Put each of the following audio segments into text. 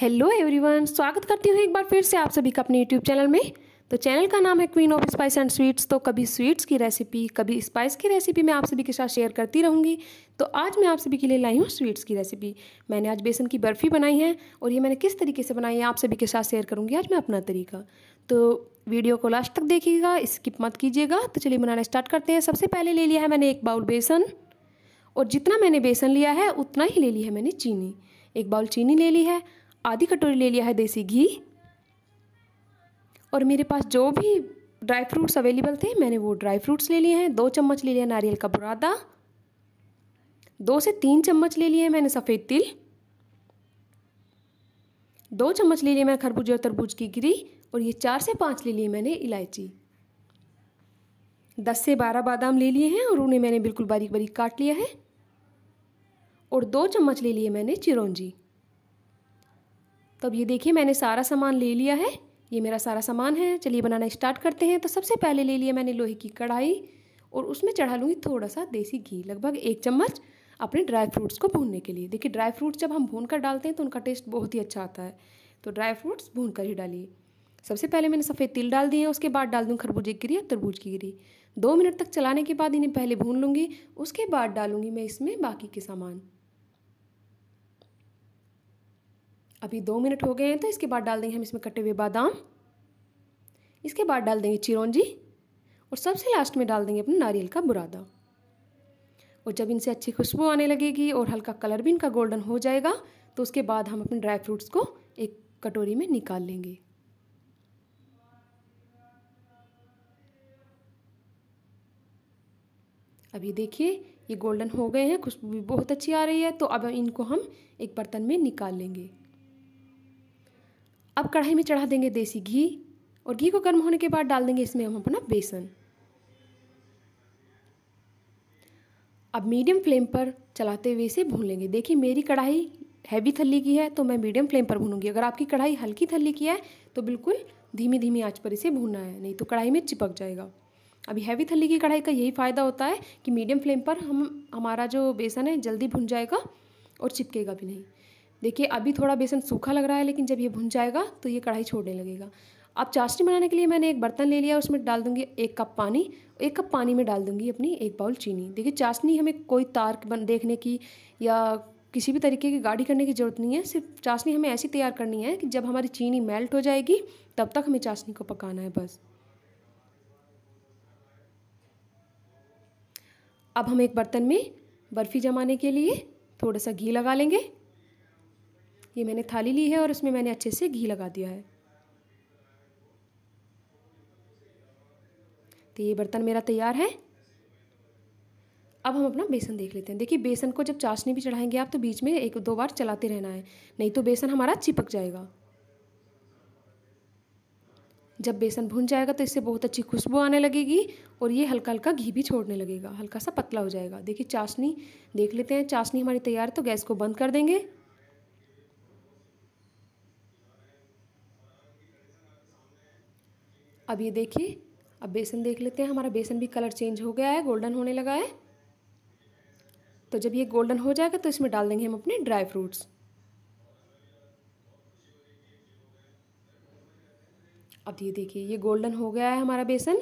hello everyone स्वागत करती हूँ एक बार फिर से आप सभी का अपने यूट्यूब चैनल में तो चैनल का नाम है queen of spice and sweets तो कभी स्वीट्स की रेसिपी कभी स्पाइस की रेसिपी मैं आप सभी के साथ शेयर करती रहूँगी तो आज मैं आप सभी के लिए लाई हूँ स्वीट्स की रेसिपी मैंने आज बेसन की बर्फ़ी बनाई है और ये मैंने किस तरीके से बनाई है आप सभी के साथ शेयर करूँगी आज मैं अपना तरीका तो वीडियो को लास्ट तक देखिएगा स्किप मत कीजिएगा तो चलिए बनाना स्टार्ट करते हैं सबसे पहले ले लिया है मैंने एक बाउल बेसन और जितना मैंने बेसन लिया है उतना ही ले लिया है मैंने चीनी एक बाउल चीनी ले ली है आधी कटोरी ले लिया है देसी घी और मेरे पास जो भी ड्राई फ्रूट्स अवेलेबल थे मैंने वो ड्राई फ्रूट्स ले लिए हैं दो चम्मच ले लिया नारियल का बुरादा दो से तीन चम्मच ले लिए हैं मैंने सफ़ेद तिल दो चम्मच ले लिए मैंने खरबूजे और तरबूज की गिरी और ये चार से पाँच ले लिए मैंने इलायची दस से बारह बादाम ले लिए हैं और उन्हें मैंने बिल्कुल बारीक बारीक काट लिया है और दो चम्मच ले लिए मैंने चिरौंजी तो अब ये देखिए मैंने सारा सामान ले लिया है ये मेरा सारा सामान है चलिए बनाना स्टार्ट करते हैं तो सबसे पहले ले लिया मैंने लोहे की कढ़ाई और उसमें चढ़ा लूँगी थोड़ा सा देसी घी लगभग एक चम्मच अपने ड्राई फ्रूट्स को भूनने के लिए देखिए ड्राई फ्रूट्स जब हम भून कर डालते हैं तो उनका टेस्ट बहुत ही अच्छा आता है तो ड्राई फ्रूट्स भून कर ही डालिए सबसे पहले मैंने सफ़ेद तिल डाल दिए उसके बाद डाल दूँ खरबूजे की गिरी और तरबूज की गिरी दो मिनट तक चलाने के बाद इन्हें पहले भून लूँगी उसके बाद डालूँगी मैं इसमें बाकी के सामान अभी दो मिनट हो गए हैं तो इसके बाद डाल देंगे हम इसमें कटे हुए बादाम इसके बाद डाल देंगे चिरौंजी और सबसे लास्ट में डाल देंगे अपने नारियल का बुरादा और जब इनसे अच्छी खुशबू आने लगेगी और हल्का कलर भी इनका गोल्डन हो जाएगा तो उसके बाद हम अपने ड्राई फ्रूट्स को एक कटोरी में निकाल लेंगे अभी देखिए ये गोल्डन हो गए हैं खुशबू भी बहुत अच्छी आ रही है तो अब इनको हम एक बर्तन में निकाल लेंगे अब कढ़ाई में चढ़ा देंगे देसी घी और घी को गर्म होने के बाद डाल देंगे इसमें हम अपना बेसन अब मीडियम फ्लेम पर चलाते हुए इसे भून लेंगे देखिए मेरी कढ़ाई हैवी थली की है तो मैं मीडियम फ्लेम पर भूनूंगी अगर आपकी कढ़ाई हल्की थली की है तो बिल्कुल धीमी धीमी आंच पर इसे भूनना है नहीं तो कढ़ाई में चिपक जाएगा अभी हैवी थली की कढ़ाई का यही फ़ायदा होता है कि मीडियम फ्लेम पर हम हमारा जो बेसन है जल्दी भुन जाएगा और चिपकेगा भी नहीं देखिए अभी थोड़ा बेसन सूखा लग रहा है लेकिन जब ये भुन जाएगा तो ये कढ़ाई छोड़ने लगेगा अब चाशनी बनाने के लिए मैंने एक बर्तन ले लिया उसमें डाल दूंगी एक कप पानी एक कप पानी में डाल दूंगी अपनी एक बाउल चीनी देखिए चाशनी हमें कोई तार बन देखने की या किसी भी तरीके की गाढ़ी करने की ज़रूरत नहीं है सिर्फ चाशनी हमें ऐसी तैयार करनी है कि जब हमारी चीनी मेल्ट हो जाएगी तब तक हमें चाशनी को पकाना है बस अब हम एक बर्तन में बर्फ़ी जमाने के लिए थोड़ा सा घी लगा लेंगे ये मैंने थाली ली है और उसमें मैंने अच्छे से घी लगा दिया है तो ये बर्तन मेरा तैयार है अब हम अपना बेसन देख लेते हैं देखिए बेसन को जब चाशनी भी चढ़ाएंगे आप तो बीच में एक दो बार चलाते रहना है नहीं तो बेसन हमारा चिपक जाएगा जब बेसन भुन जाएगा तो इससे बहुत अच्छी खुशबू आने लगेगी और ये हल्का हल्का घी भी छोड़ने लगेगा हल्का सा पतला हो जाएगा देखिए चाशनी देख लेते हैं चाशनी हमारी तैयार है तो गैस को बंद कर देंगे अब ये देखिए अब बेसन देख लेते हैं हमारा बेसन भी कलर चेंज हो गया है गोल्डन होने लगा है तो जब ये गोल्डन हो जाएगा तो इसमें डाल देंगे हम अपने ड्राई फ्रूट्स अब ये देखिए ये गोल्डन हो गया है हमारा बेसन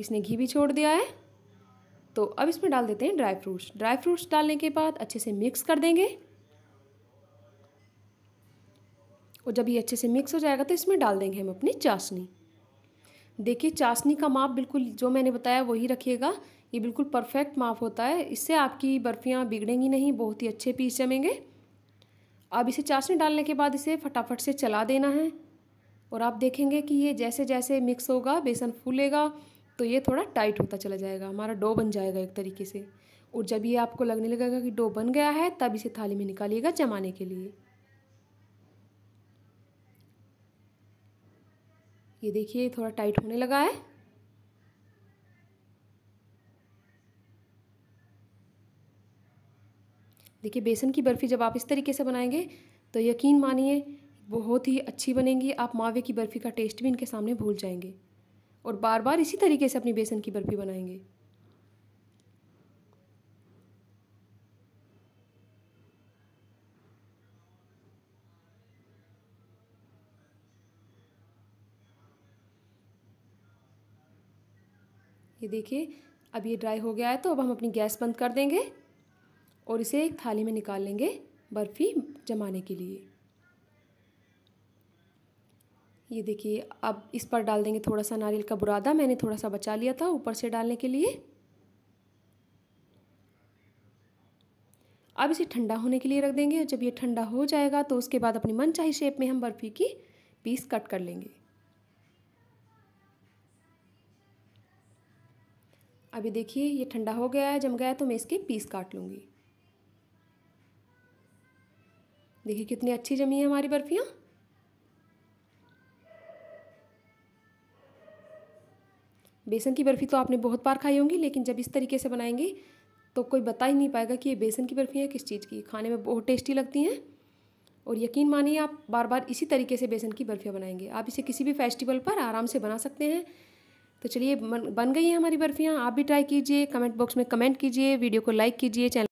इसने घी भी छोड़ दिया है तो अब इसमें डाल देते हैं ड्राई फ्रूट्स ड्राई फ्रूट्स डालने के बाद अच्छे से मिक्स कर देंगे और जब ये अच्छे से मिक्स हो जाएगा तो इसमें डाल देंगे हम अपनी चाशनी देखिए चाशनी का माप बिल्कुल जो मैंने बताया वही रखिएगा ये बिल्कुल परफेक्ट माप होता है इससे आपकी बर्फ़ियाँ बिगड़ेंगी नहीं बहुत ही अच्छे पीस जमेंगे अब इसे चाशनी डालने के बाद इसे फटाफट से चला देना है और आप देखेंगे कि ये जैसे जैसे मिक्स होगा बेसन फूलेगा तो ये थोड़ा टाइट होता चला जाएगा हमारा डो बन जाएगा एक तरीके से और जब ये आपको लगने लगेगा कि डो बन गया है तब इसे थाली में निकालिएगा जमाने के लिए ये देखिए थोड़ा टाइट होने लगा है देखिए बेसन की बर्फ़ी जब आप इस तरीके से बनाएंगे तो यकीन मानिए बहुत ही अच्छी बनेंगी आप मावे की बर्फ़ी का टेस्ट भी इनके सामने भूल जाएंगे और बार बार इसी तरीके से अपनी बेसन की बर्फ़ी बनाएंगे ये देखिए अब ये ड्राई हो गया है तो अब हम अपनी गैस बंद कर देंगे और इसे एक थाली में निकाल लेंगे बर्फ़ी जमाने के लिए ये देखिए अब इस पर डाल देंगे थोड़ा सा नारियल का बुरादा मैंने थोड़ा सा बचा लिया था ऊपर से डालने के लिए अब इसे ठंडा होने के लिए रख देंगे जब ये ठंडा हो जाएगा तो उसके बाद अपनी मनचाही शेप में हम बर्फ़ी की पीस कट कर लेंगे अभी देखिए ये ठंडा हो गया है जम गया है तो मैं इसके पीस काट लूँगी देखिए कितनी अच्छी जमी है हमारी बर्फियाँ बेसन की बर्फ़ी तो आपने बहुत बार खाई होंगी लेकिन जब इस तरीके से बनाएंगे तो कोई बता ही नहीं पाएगा कि ये बेसन की बर्फी है किस चीज़ की खाने में बहुत टेस्टी लगती हैं और यकीन मानिए आप बार बार इसी तरीके से बेसन की बर्फ़ियाँ बनाएंगे आप इसे किसी भी फेस्टिवल पर आराम से बना सकते हैं तो चलिए बन गई है हमारी बर्फियाँ आप भी ट्राई कीजिए कमेंट बॉक्स में कमेंट कीजिए वीडियो को लाइक कीजिए चैनल